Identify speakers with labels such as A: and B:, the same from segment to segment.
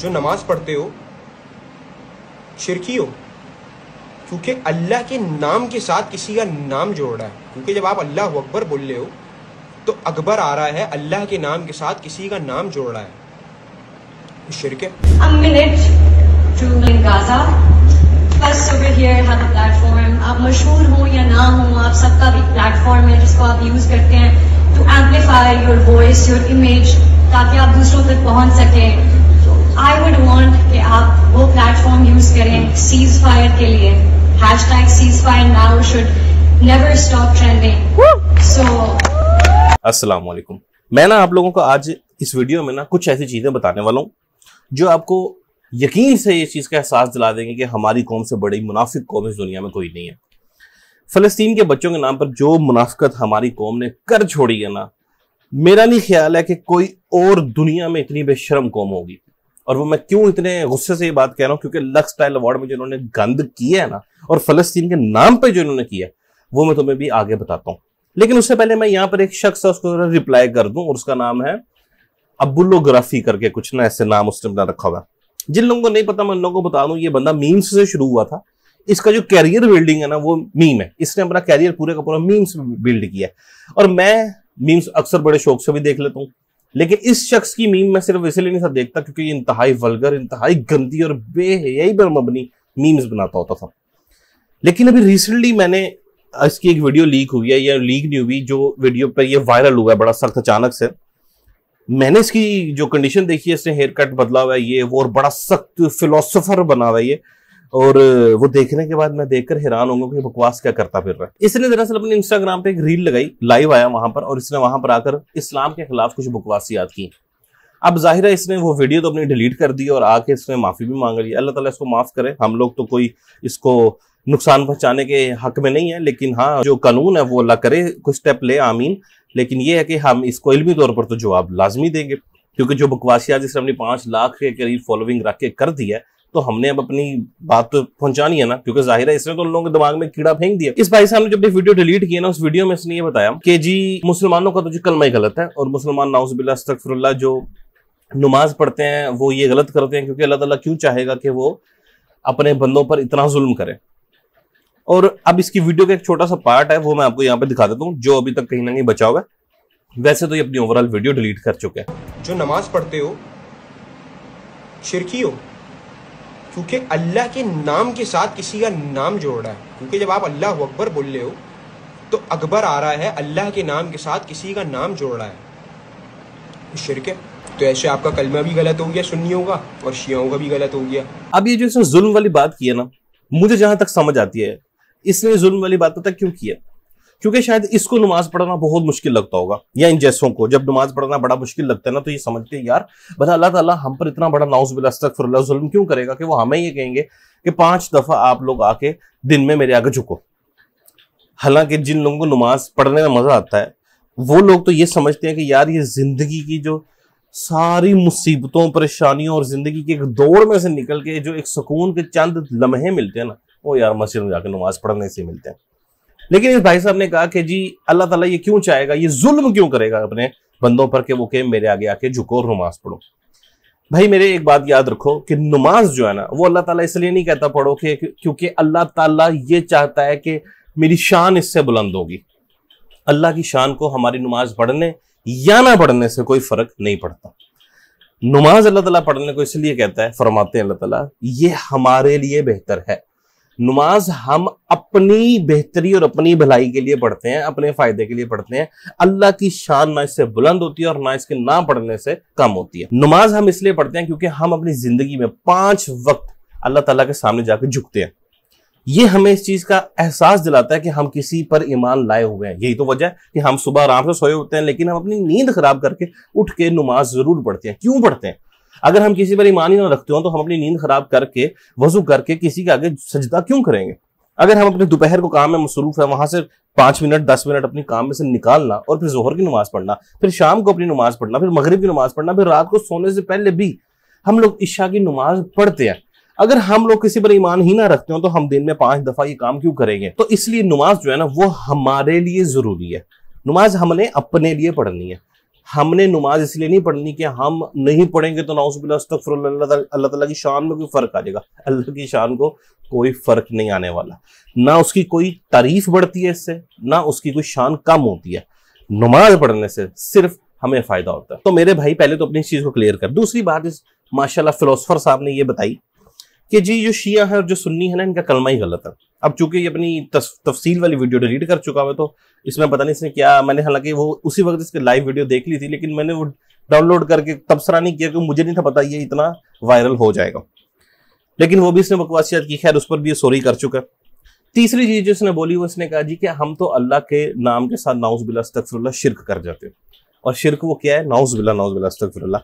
A: जो नमाज पढ़ते हो शिरकी हो क्योंकि अल्लाह के नाम के साथ किसी का नाम जोड़ रहा है क्योंकि जब आप अल्लाह अकबर बोल रहे हो तो अकबर आ रहा है अल्लाह के नाम के साथ किसी का नाम जोड़ रहा है शिरक है आप मशहूर हो या ना हो आप सबका भी प्लेटफॉर्म है जिसको आप यूज करते हैं to amplify your voice your image ताकि आप दूसरों तक पहुंच सकें आई वुड वॉन्ट कि आप वो प्लेटफॉर्म यूज करें सीज फायर के लिए hashtag ceasefire now should never stop trending so Aslam मैं ना आप लोगों को आज इस वीडियो में ना कुछ ऐसी चीज़ें बताने वाला हूँ जो आपको यकीन से ये चीज़ का एहसास दिला देंगे कि हमारी कौम से बड़ी मुनाफिक कौम इस दुनिया में कोई नहीं है फ़लस्तीन के बच्चों के नाम पर जो मुनाफिकत हमारी कौम ने कर छोड़ी है ना मेरा नहीं ख्याल है कि कोई और दुनिया में इतनी बेशरम कौम होगी और वो मैं क्यों इतने गुस्से से ये बात कह रहा हूँ क्योंकि लक्स स्टाइल अवार्ड में जो इन्होंने गंद किया है ना और फलस्तीन के नाम पर जो इन्होंने किया वो मैं तुम्हें भी आगे बताता हूँ लेकिन उससे पहले मैं यहाँ पर एक शख्स है उसको रिप्लाई कर दूँ और उसका नाम है अबुल्लोग्राफी करके कुछ ना ऐसे नाम उसने अपना रखा हुआ जिन लोगों को नहीं पता मैं उन लोगों को बता दूँ ये बंदा मीम्स से शुरू हुआ था इसका जो कैरियर बिल्डिंग है ना वो मीम है इसने अपना कैरियर पूरे का पूरा मीम्स बिल्ड किया है और मैं मीम्स अक्सर बड़े शौक से भी देख लेता हूँ लेकिन इस शख्स की मीम मैं सिर्फ इसलिए नहीं था देखता क्योंकि ये इंतहाई वलगर इंतहाई गंदी और बेहयाई पर मबनी मीम्स बनाता होता था लेकिन अभी रिसेंटली मैंने इसकी एक वीडियो लीक हुई है या लीक नहीं हुई जो वीडियो पर यह वायरल हुआ है बड़ा सख्त अचानक से मैंने इसकी जो कंडीशन देखी है इसने हेयर कट बदला हुआ है ये वो और बड़ा सख्त फिलोसोफर बना हुआ है ये और वो देखने के बाद मैं देखकर हैरान होंगे कि बकवास क्या करता फिर रहा है इसने दरअसल अपने इंस्टाग्राम पे एक रील लगाई लाइव आया वहां पर और इसने वहां पर आकर इस्लाम के खिलाफ कुछ बकवासियात की अब जाहिर है इसने वो वीडियो तो अपनी डिलीट कर दी और आके इसने माफ़ी भी मांग ली अल्लाह ताला इसको माफ़ करे हम लोग तो कोई इसको नुकसान पहुंचाने के हक में नहीं है लेकिन हाँ जो कानून है वो अल्लाह करे कुछ स्टेप ले आमीन लेकिन ये है कि हम इसको इलमी तौर पर तो जवाब लाजमी देंगे क्योंकि जो बकवासियात जिसने अपनी पांच लाख के करीब फॉलोइंग रख के कर दी है तो हमने अब अपनी बात तो पहुंचानी है ना क्योंकि जाहिर है इसने तो उन लोगों के दिमाग में कीड़ा फेंक दिया इस भाई साहब ने जब ये वीडियो डिलीट किया ना उस वीडियो में इसने ये बताया कि जी मुसलमानों का तो जो कलमा ही गलत है और मुसलमान नाउजबिल्ला तकफरल्ला जो नमाज पढ़ते हैं वो ये गलत करते हैं क्योंकि अल्लाह तला क्यों चाहेगा कि वो अपने बंदों पर इतना जुल्म करे और अब इसकी वीडियो का एक छोटा सा पार्ट है वो मैं आपको यहाँ पे दिखा देता हूँ जो अभी तक कहीं ना कहीं बचा हुआ है वैसे तो ये अपनी ओवरऑल वीडियो डिलीट कर चुके हैं जो नमाज पढ़ते हो शिरकी हो क्योंकि अल्लाह के नाम के साथ किसी का नाम जोड़ रहा है क्योंकि जब आप अल्लाह अकबर बोल रहे हो तो अकबर आ रहा है अल्लाह के नाम के साथ किसी का नाम जोड़ रहा है शिरक है तो ऐसे आपका कलमा भी गलत हो गया सुन्नियों का और शियाओं का भी गलत हो गया अब ये जो इसने जुल्म वाली बात की है ना मुझे जहां तक समझ आती है इसने जुल्म वाली बात पता क्यों किया क्योंकि शायद इसको नमाज पढ़ना बहुत मुश्किल लगता होगा या इन जैसों को जब नमाज पढ़ना बड़ा मुश्किल लगता है ना तो ये समझते हैं यार भला अल्लाह ताला हम पर इतना बड़ा नाउज बिलास्तफ़ुल्लम क्यों करेगा कि वो हमें ये कहेंगे कि पांच दफ़ा आप लोग आके दिन में मेरे आगे झुको हालांकि जिन लोगों को नमाज पढ़ने में मज़ा आता है वो लोग तो ये समझते हैं कि यार ये ज़िंदगी की जो सारी मुसीबतों परेशानियों और ज़िंदगी के एक दौड़ में से निकल के जो एक सुकून के चंद लम्हे मिलते हैं ना वो यार मस्जिद में जाकर नमाज पढ़ने से मिलते हैं लेकिन इस भाई साहब ने कहा कि जी अल्लाह ताला ये क्यों चाहेगा ये जुल्म क्यों करेगा अपने बंदों पर कि वो के मेरे आगे आके झुको और नमाज पढ़ो भाई मेरे एक बात याद रखो कि नमाज जो है ना वो अल्लाह ताला इसलिए नहीं कहता पढ़ो कि क्योंकि अल्लाह ताला ये चाहता है कि मेरी शान इससे बुलंद होगी अल्लाह की शान को हमारी नमाज पढ़ने या ना पढ़ने से कोई फर्क नहीं पड़ता नमाज अल्लाह ताला पढ़ने को इसलिए कहता है फरमाते हैं अल्लाह ताला ये हमारे लिए बेहतर है नमाज हम अपनी बेहतरी और अपनी भलाई के लिए पढ़ते हैं अपने फायदे के लिए पढ़ते हैं अल्लाह की शान ना इससे बुलंद होती है और ना इसके ना पढ़ने से कम होती है नमाज हम इसलिए पढ़ते हैं क्योंकि हम अपनी जिंदगी में पांच वक्त अल्लाह तला के सामने जाकर झुकते हैं ये हमें इस चीज का एहसास दिलाता है कि हम किसी पर ईमान लाए हुए हैं यही तो वजह है कि हम सुबह आराम से सोए होते हैं लेकिन हम अपनी नींद खराब करके उठ के नमाज जरूर पढ़ते हैं क्यों पढ़ते हैं अगर हम किसी पर ईमान ही ना रखते हो तो हम अपनी नींद खराब करके वजू करके किसी के आगे सजदा क्यों करेंगे अगर हम अपने दोपहर को काम में मसरूफ है वहां से पांच मिनट दस मिनट अपने काम में से निकालना और फिर जोहर की नमाज पढ़ना फिर शाम को अपनी नमाज पढ़ना फिर मगरब की नमाज पढ़ना फिर रात को सोने से पहले भी हम लोग ईशा की नमाज पढ़ते हैं अगर हम लोग किसी पर ईमान ही ना रखते हो तो हम दिन में पांच दफा ये काम क्यों करेंगे तो इसलिए नमाज जो है ना वो हमारे लिए जरूरी है नमाज हमने अपने लिए पढ़नी है हमने नमाज इसलिए नहीं पढ़नी कि हम नहीं पढ़ेंगे तो फिर अल्लाह तला की शान में कोई फ़र्क आ जाएगा अल्लाह की शान को कोई फ़र्क नहीं आने वाला ना उसकी कोई तारीफ बढ़ती है इससे ना उसकी कोई शान कम होती है नमाज पढ़ने से सिर्फ हमें फ़ायदा होता है तो मेरे भाई पहले तो अपनी इस चीज़ को क्लियर कर दूसरी बात इस माशाल्लाह फिलोसफर साहब ने ये बताई कि जी जो शिया है और जो सुन्नी है ना इनका कलमा ही गलत है अब चूंकि ये अपनी तफसील वाली वीडियो डिलीट कर चुका हुआ तो इसमें पता नहीं इसने क्या मैंने हालांकि वो उसी वक्त इसके लाइव वीडियो देख ली थी लेकिन मैंने वो डाउनलोड करके तबसरा नहीं किया क्योंकि मुझे नहीं था पता ये इतना वायरल हो जाएगा लेकिन वो भी इसने बकवासियात की खैर उस पर भी सॉरी कर चुका है तीसरी चीज जो इसने बोली वो इसने कहा जी कि हम तो अल्लाह के नाम के साथ नाउज बिला शिरक कर जाते और शिरक वो क्या है नाउज बिला नाउज बिला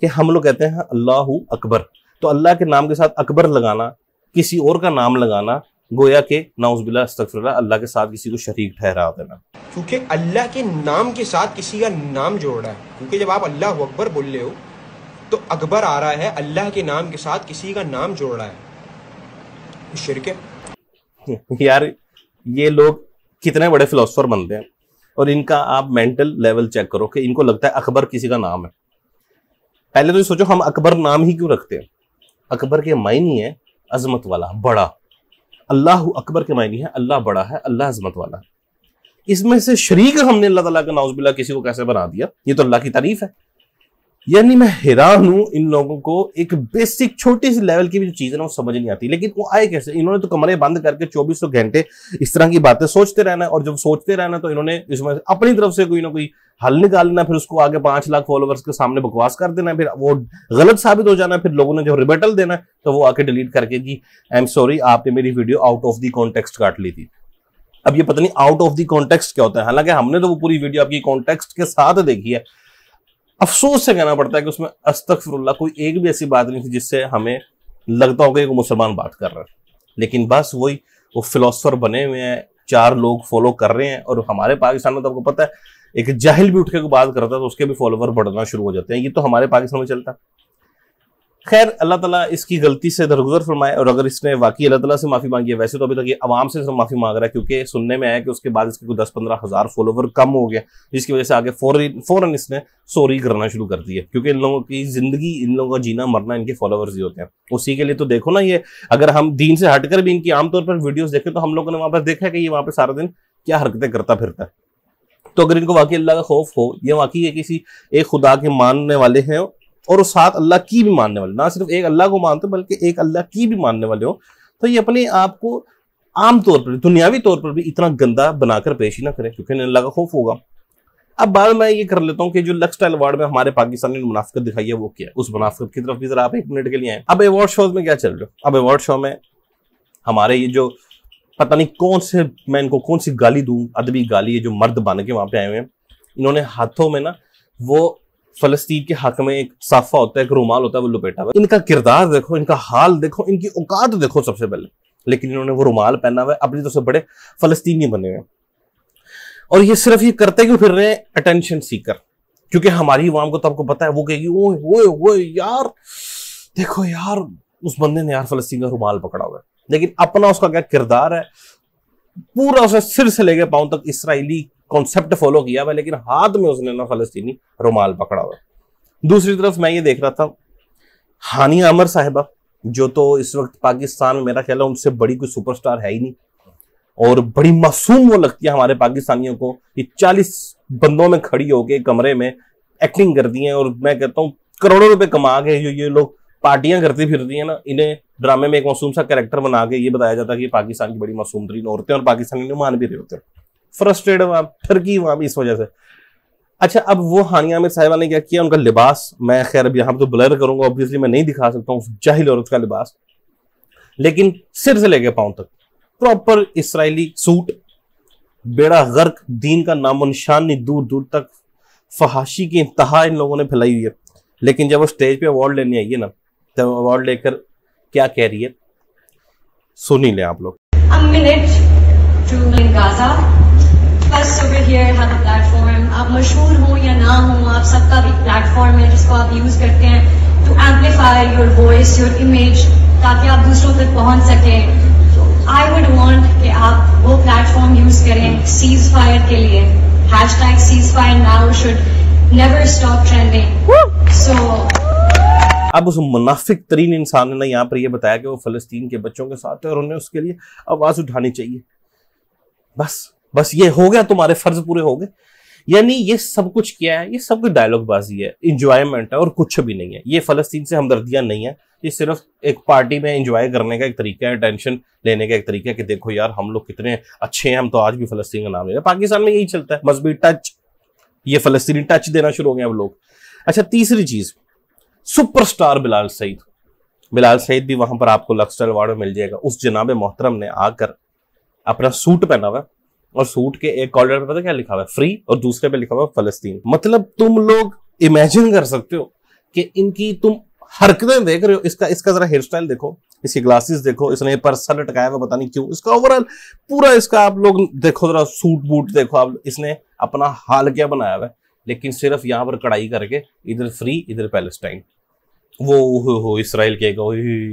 A: कि हम लोग कहते हैं अल्लाह अकबर तो अल्लाह के नाम के साथ अकबर लगाना किसी और का नाम लगाना गोया के नाउजबिल्ला अल्लाह के साथ किसी को शरीक ठहरा देना क्योंकि अल्लाह के नाम के साथ किसी का नाम जोड़ना है क्योंकि जब आप अल्लाह अकबर बोल रहे हो तो अकबर आ रहा है अल्लाह के नाम के साथ किसी का नाम जोड़ रहा है शिरक है यार ये लोग कितने बड़े फिलोसफर बनते हैं और इनका आप मेंटल लेवल चेक करो कि इनको लगता है अकबर किसी का नाम है पहले तो सोचो हम अकबर नाम ही क्यों रखते हैं अकबर के मायने है अजमत वाला बड़ा अल्लाह अकबर के मायने है अल्लाह बड़ा है अल्लाह अजमत वाला इसमें से शरीक हमने अल्लाह तला का नाउजबिल्ला किसी को कैसे बना दिया ये तो अल्लाह की तारीफ है यानी मैं हैरान हूं इन लोगों को एक बेसिक छोटी सी लेवल की भी जो चीज है ना वो समझ नहीं आती लेकिन वो आए कैसे इन्होंने तो कमरे बंद करके चौबीसों घंटे इस तरह की बातें सोचते रहना और जब सोचते रहना तो इन्होंने इसमें अपनी तरफ से कोई ना कोई हल निकालना फिर उसको आगे पांच लाख फॉलोवर्स के सामने बकवास कर देना फिर वो गलत साबित हो जाना फिर लोगों ने जब रिबेटल देना तो वो आके डिलीट करके की आई एम सॉरी आपने मेरी video out of the context काट ली थी अब ये पता नहीं आउट ऑफ दी कॉन्टेक्स्ट क्या होता है हालांकि हमने तो वो पूरी वीडियो आपकी कॉन्टेक्स्ट के साथ देखी है अफसोस से कहना पड़ता है कि उसमें अस्तफरुल्ला कोई एक भी ऐसी बात नहीं थी जिससे हमें लगता होगा कि मुसलमान बात कर रहा है लेकिन बस वही वो, वो फिलोसफर बने हुए हैं चार लोग फॉलो कर रहे हैं और हमारे पाकिस्तान में तो आपको पता है एक जाहिल भी उठ के बात करता है तो उसके भी फॉलोवर बढ़ना शुरू हो जाते हैं ये तो हमारे पाकिस्तान में चलता है खैर अल्लाह ताला इसकी गलती से दरगुजर फरमाए और अगर इसने वाकई अल्लाह ताला से माफ़ी मांगी है वैसे तो अभी तक ये आवाम से माफ़ी मांग रहा है क्योंकि सुनने में आया कि उसके बाद इसके कोई दस पंद्रह हज़ार फॉलोवर कम हो गया जिसकी वजह से आगे फ़ौरन फ़ौरन इसने सॉरी करना शुरू कर दिया क्योंकि इन लोगों की ज़िंदगी इन लोगों का जीना मरना इनके फॉलोवर्स ही होते हैं उसी के लिए तो देखो ना ये अगर हम दीन से हटकर भी इनकी आमतौर पर वीडियोज़ देखें तो हम लोगों ने वहाँ पर देखा है कि ये वहाँ पर सारा दिन क्या हरकतें करता फिरता है तो अगर इनको वाकई अल्लाह का खौफ हो या वाकई ये किसी एक खुदा के मानने वाले हैं और साथ अल्लाह की भी मानने वाले ना सिर्फ एक अल्लाह को मानते हो बल्कि एक अल्लाह की भी मानने वाले हो तो ये अपने आप को आम तौर पर दुनियावी तौर पर भी इतना गंदा बनाकर पेश ही ना करें क्योंकि अल्लाह का खौफ होगा अब बाद में ये कर लेता हूँ कि जो लक्स स्टाइल अवार्ड में हमारे पाकिस्तान ने मुनाफ्त दिखाई है वो क्या है उस मुनाफ्त की तरफ भी जरा आप एक मिनट के लिए आए अब अवार्ड शोज में क्या चल रहा है अब अवार्ड शो में हमारे ये जो पता नहीं कौन से मैं इनको कौन सी गाली दूँ अदबी गाली ये जो मर्द बन के वहाँ पे आए हुए हैं इन्होंने हाथों में ना वो फलस्तीन के हक में एक साफा होता है एक रूमाल होता है वो लपेटा हुआ इनका किरदार देखो इनका हाल देखो इनकी औकात देखो सबसे पहले लेकिन इन्होंने वो रुमाल पहना हुआ है अपनी तरफ से बड़े फलस्तीनी बने हुए और ये सिर्फ ये करते क्यों फिर रहे हैं अटेंशन सीकर क्योंकि हमारी वाम को तो आपको पता है वो कहेगी ओए ओए ओए यार देखो यार उस बंदे ने यार फलस्तीन का रुमाल पकड़ा हुआ है लेकिन अपना उसका क्या किरदार है पूरा उसे सिर से लेके पाऊं तक इसराइली कॉन्सेप्ट फॉलो किया हुआ लेकिन हाथ में उसने ना फलस्तीनी रुमाल पकड़ा हुआ दूसरी तरफ मैं ये देख रहा था हानिया अमर साहिबा जो तो इस वक्त पाकिस्तान में मेरा ख्याल है उनसे बड़ी कोई सुपरस्टार है ही नहीं और बड़ी मासूम वो लगती है हमारे पाकिस्तानियों को कि चालीस बंदों में खड़ी होके कमरे में एक्टिंग करती हैं और मैं कहता हूँ करोड़ों रुपए कमा के जो ये लोग पार्टियां करती फिरती हैं ना इन्हें ड्रामे में एक मासूम सा कैरेक्टर बना के ये बताया जाता है कि पाकिस्तान की बड़ी मासूम तरीन औरतें और पाकिस्तानी मान भी रहे होते हैं फ्रस्ट्रेट हुआ ठरकी हुआ इस वजह से अच्छा अब वो हानिया आमिर साहिबा ने क्या किया उनका लिबास मैं खैर अब यहां पर तो ब्लर करूंगा ऑब्वियसली मैं नहीं दिखा सकता हूँ जाहिल औरत का लिबास लेकिन सिर से लेके पाऊं तक प्रॉपर इसराइली सूट बेड़ा गर्क दीन का नामो निशान नहीं दूर दूर तक फहाशी की इंतहा इन लोगों ने फैलाई हुई है लेकिन जब वो स्टेज पे अवार्ड लेने आई है ना तब अवार्ड लेकर क्या कह रही है सुनी ले आप लोग us over here have a platform. आप मशहूर हो या ना हो आप सबका भी प्लेटफॉर्म है जिसको आप यूज करते हैं to amplify your voice your image ताकि आप दूसरों तक पहुंच सकें आई वुड वांट कि आप वो प्लेटफॉर्म यूज करें सीज फायर के लिए hashtag ceasefire now should never stop trending so अब उस मुनाफिक तरीन इंसान ने यहाँ पर यह बताया कि वो फलस्तीन के बच्चों के साथ है और उन्हें उसके लिए आवाज़ उठानी चाहिए बस बस ये हो गया तुम्हारे फर्ज पूरे हो गए यानी ये सब कुछ क्या है ये सब कुछ डायलॉग बाजी है इंजॉयमेंट है और कुछ भी नहीं है ये फलस्तीन से हमदर्दियां नहीं है ये सिर्फ एक पार्टी में इंजॉय करने का एक तरीका है टेंशन लेने का एक तरीका है कि देखो यार हम लोग कितने अच्छे हैं हम तो आज भी फलस्तीन का नाम ले रहे हैं पाकिस्तान में यही चलता है मजहबी टच ये फलस्तीनी टच देना शुरू हो गए अब लोग अच्छा तीसरी चीज सुपरस्टार बिलाल सईद बिलाल सईद भी वहां पर आपको लक्सटर अवार्ड में मिल जाएगा उस जनाब मोहतरम ने आकर अपना सूट पहना हुआ और सूट के एक कॉलर पे पता क्या लिखा हुआ है फ्री और दूसरे पे लिखा हुआ है फलस्तीन मतलब तुम लोग इमेजिन कर सकते हो कि इनकी तुम हरकतें देख रहे हो इसका इसका जरा हेयर स्टाइल देखो इसकी ग्लासेस देखो इसने पर्स सर लटकाया हुआ पता नहीं क्यों इसका ओवरऑल पूरा इसका आप लोग देखो जरा सूट बूट देखो आप इसने अपना हाल क्या बनाया हुआ है लेकिन सिर्फ यहाँ पर कढ़ाई करके इधर फ्री इधर पैलेस्टाइन वो हो हो इसराइल के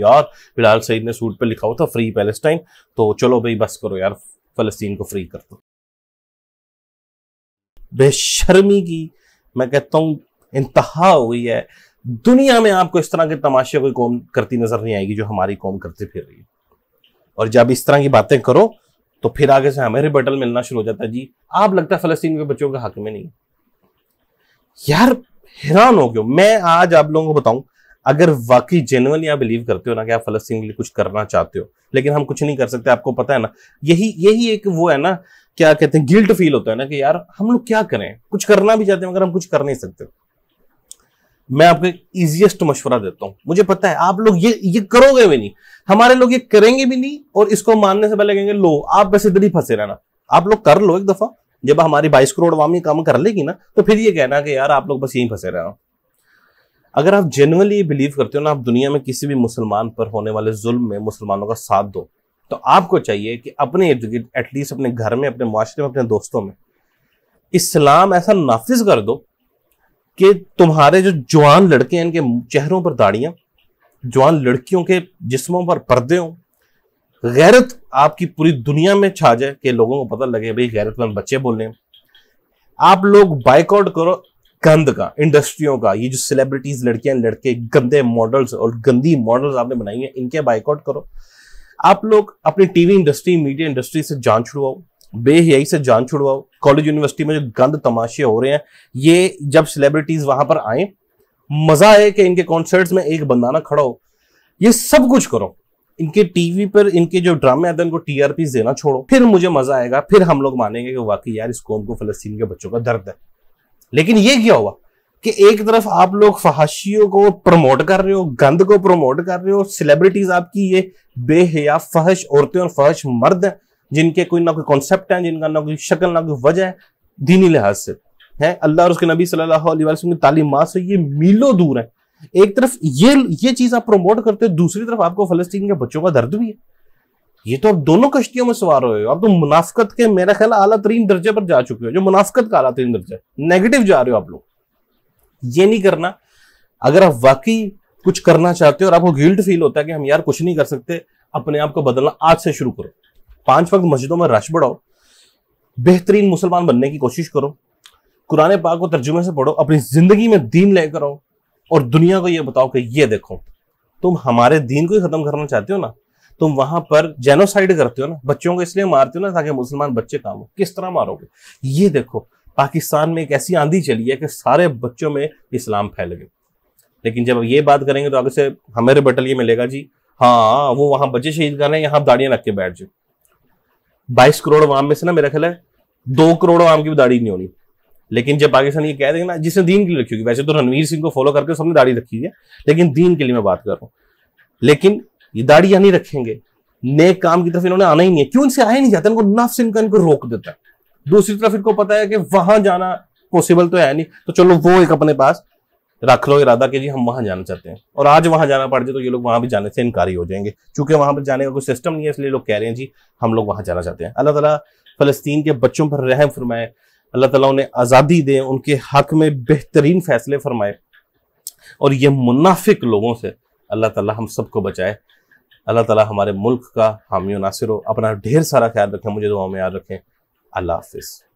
A: यार फिलहाल सईद ने सूट पे लिखा हुआ था फ्री पैलेस्टाइन तो चलो भाई बस करो यार फ़लस्तीन को फ्री कर दो बेशर्मी की मैं कहता हूं इंतहा हुई है दुनिया में आपको इस तरह के तमाशे कोई कौम करती नजर नहीं आएगी जो हमारी कौम करते फिर रही है और जब इस तरह की बातें करो तो फिर आगे से हमें रिबटल मिलना शुरू हो जाता है जी आप लगता है फलस्तीन के बच्चों के हक में नहीं यार हैरान हो गया मैं आज आप लोगों को बताऊं अगर वाकई जेनवनली आप बिलीव करते हो ना कि आप फलस्तीन के लिए कुछ करना चाहते हो लेकिन हम कुछ नहीं कर सकते आपको पता है ना यही यही एक वो है ना क्या कहते हैं गिल्ट फील होता है ना कि यार हम लोग क्या करें कुछ करना भी चाहते हैं मगर हम कुछ कर नहीं सकते मैं आपको इजिएस्ट मशवरा देता हूं मुझे पता है आप लोग ये ये करोगे भी नहीं हमारे लोग ये करेंगे भी नहीं और इसको मानने से पहले कहेंगे लो आप वैसे इधर ही फंसे रहना आप लोग कर लो एक दफा जब हमारी बाईस करोड़ वामी काम कर लेगी ना तो फिर ये कहना कि यार आप लोग बस यहीं फंसे रहना अगर आप जेनुअनली बिलीव करते हो ना आप दुनिया में किसी भी मुसलमान पर होने वाले जुल्म में मुसलमानों का साथ दो तो आपको चाहिए कि अपने इर्द गिर्द एटलीस्ट अपने घर में अपने माशरे में अपने दोस्तों में इस्लाम ऐसा नाफिज कर दो कि तुम्हारे जो जवान लड़के हैं इनके चेहरों पर दाढ़ियाँ जवान लड़कियों के जिस्मों पर पर्दे हों गैरत आपकी पूरी दुनिया में छा जाए कि लोगों को पता लगे भाई गैरतमंद बच्चे बोल रहे हैं आप लोग बाइकआउट करो गंद का इंडस्ट्रियों का ये जो सेलिब्रिटीज लड़कियां लड़के गंदे मॉडल्स और गंदी मॉडल्स आपने बनाई है इनके बाइकआउट करो आप लोग अपनी टीवी इंडस्ट्री मीडिया इंडस्ट्री से जान छुड़वाओ बेहियाई से जान छुड़वाओ कॉलेज यूनिवर्सिटी में जो गंद तमाशे हो रहे हैं ये जब सेलिब्रिटीज वहां पर आए मजा है कि इनके कॉन्सर्ट्स में एक बंदाना खड़ा हो ये सब कुछ करो इनके टीवी पर इनके जो ड्रामे आते हैं उनको टीआरपी देना छोड़ो फिर मुझे मजा आएगा फिर हम लोग मानेंगे कि वाकई यार इस कौम को फलस्तीन के बच्चों का दर्द है लेकिन ये क्या हुआ कि एक तरफ आप लोग फहाशियों को प्रमोट कर रहे हो गंद को प्रमोट कर रहे हो सेलिब्रिटीज आपकी ये बेहया फहश औरतें और फहश मर्द हैं जिनके कोई ना कोई कॉन्सेप्ट है जिनका ना कोई शक्ल ना कोई वजह है दीनी लिहाज से है अल्लाह और उसके नबी सल्लल्लाहु अलैहि वसल्लम की तालीमत से ये मीलों दूर है एक तरफ ये ये चीज आप प्रमोट करते हो दूसरी तरफ आपको फलस्तीन के बच्चों का दर्द भी है ये तो आप दोनों कश्तियों में सवार रहे हो आप तो मुनाफकत के मेरा ख्याल आला तरीन दर्जे पर जा चुके हो जो मुनाफकत का आला तरीन दर्जा नेगेटिव जा रहे हो आप लोग ये नहीं करना अगर आप वाकई कुछ करना चाहते हो और आपको गिल्ट फील होता है कि हम यार कुछ नहीं कर सकते अपने आप को बदलना आज से शुरू करो पांच वक्त मस्जिदों में रश बढ़ाओ बेहतरीन मुसलमान बनने की कोशिश करो कुरान पाक को तर्जुमे से पढ़ो अपनी जिंदगी में दीन लेकर आओ और दुनिया को ये बताओ कि ये देखो तुम हमारे दीन को ही खत्म करना चाहते हो ना तुम वहां पर जेनोसाइड करते हो ना बच्चों को इसलिए मारते हो ना ताकि मुसलमान बच्चे काम हो किस तरह मारोगे ये देखो पाकिस्तान में एक ऐसी आंधी चली है कि सारे बच्चों में इस्लाम फैल गए लेकिन जब ये बात करेंगे तो आगे से हमारे बटल ये मिलेगा जी हाँ वो वहां बच्चे शहीद कर रहे हैं यहाँ दाड़ियां रख के बैठ जाओ बाईस करोड़ आम में से ना मेरा ख्याल है दो करोड़ आम की भी दाढ़ी नहीं होनी लेकिन जब पाकिस्तान ये कह देंगे ना जिसने दीन के लिए रखी होगी वैसे तो रणवीर सिंह को फॉलो करके सबने दाढ़ी रखी है लेकिन दीन के लिए मैं बात कर रहा हूँ लेकिन ये दाढ़ियां नहीं रखेंगे नेक काम की तरफ इन्होंने आना ही नहीं है क्यों इनसे आया नहीं जाता इनको नफ्स इनका इनको रोक देता है दूसरी तरफ इनको पता है कि वहां जाना पॉसिबल तो है नहीं तो चलो वो एक अपने पास रख लो इरादा के जी हम वहां जाना चाहते हैं और आज वहां जाना पड़ जाए तो ये लोग वहां भी जाने से इनकारी हो जाएंगे चूंकि वहां पर जाने का कोई सिस्टम नहीं है इसलिए लोग कह रहे हैं जी हम लोग वहां जाना चाहते हैं अल्लाह तला फलस्तीन के बच्चों पर रहम फरमाए अल्लाह तला उन्हें आज़ादी दे उनके हक में बेहतरीन फैसले फरमाए और ये मुनाफिक लोगों से अल्लाह ताला हम सबको बचाए अल्लाह ताला हमारे मुल्क का हामियों नासिर हो अपना ढेर सारा ख्याल रखें मुझे दुआ में याद रखें अल्लाह हाफिज़